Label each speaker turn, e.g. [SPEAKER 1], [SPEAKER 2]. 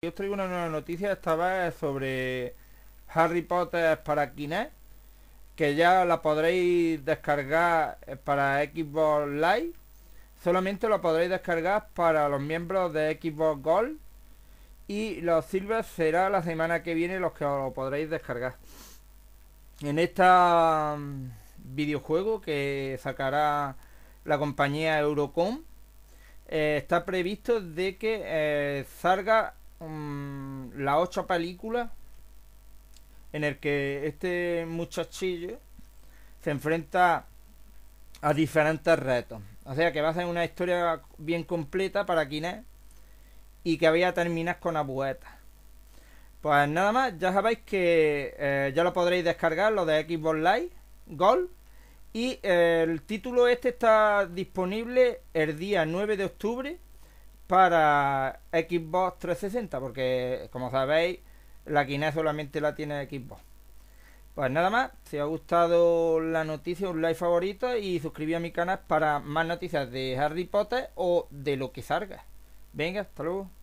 [SPEAKER 1] Yo os traigo una nueva noticia, esta vez sobre Harry Potter para Kinect, que ya la podréis descargar para Xbox Live. Solamente lo podréis descargar para los miembros de Xbox Gold. Y los Silver será la semana que viene los que lo podréis descargar. En esta mm, videojuego que sacará la compañía Eurocom, eh, está previsto de que eh, salga la mm, las ocho películas en el que este muchachillo se enfrenta a diferentes retos. O sea que va a ser una historia bien completa para quienes y que vaya a terminar con abueta Pues nada más, ya sabéis que eh, ya lo podréis descargar, lo de Xbox Live, Gold. Y eh, el título este está disponible el día 9 de octubre para Xbox 360, porque como sabéis, la Kinect solamente la tiene Xbox. Pues nada más, si os ha gustado la noticia, un like favorito y suscribí a mi canal para más noticias de Harry Potter o de lo que salga. Venga, hasta luego.